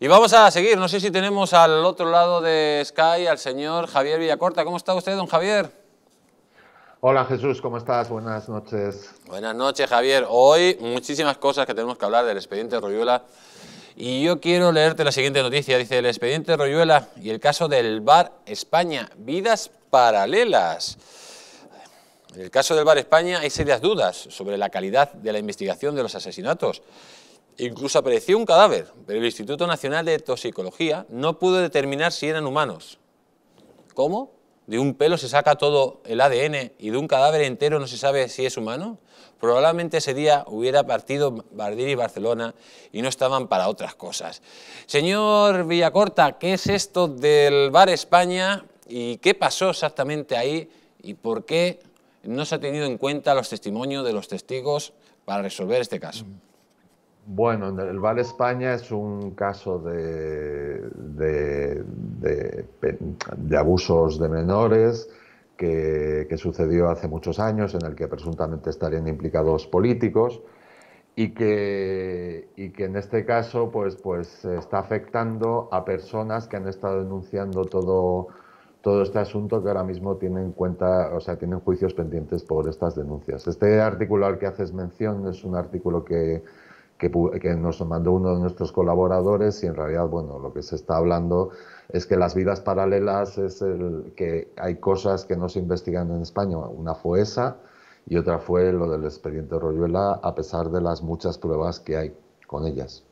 Y vamos a seguir, no sé si tenemos al otro lado de Sky al señor Javier Villacorta. ¿Cómo está usted, don Javier? Hola Jesús, ¿cómo estás? Buenas noches. Buenas noches Javier. Hoy muchísimas cosas que tenemos que hablar del expediente Royuela. Y yo quiero leerte la siguiente noticia. Dice, el expediente Royuela y el caso del Bar España, vidas paralelas. En el caso del Bar España hay serias dudas sobre la calidad de la investigación de los asesinatos Incluso apareció un cadáver, pero el Instituto Nacional de Toxicología no pudo determinar si eran humanos. ¿Cómo? ¿De un pelo se saca todo el ADN y de un cadáver entero no se sabe si es humano? Probablemente ese día hubiera partido Bardir y Barcelona y no estaban para otras cosas. Señor Villacorta, ¿qué es esto del Bar España y qué pasó exactamente ahí y por qué no se ha tenido en cuenta los testimonios de los testigos para resolver este caso? Bueno, el Val España es un caso de, abusos de menores que, sucedió hace muchos años, en el que presuntamente estarían implicados políticos y que, y que en este caso pues, pues está afectando a personas que han estado denunciando todo, todo este asunto que ahora mismo tienen cuenta, o sea, tienen juicios pendientes por estas denuncias. Este artículo al que haces mención es un artículo que que, que, nos mandó uno de nuestros colaboradores y en realidad, bueno, lo que se está hablando es que las vidas paralelas es el que hay cosas que no se investigan en España. Una fue esa y otra fue lo del expediente Royuela, a pesar de las muchas pruebas que hay con ellas.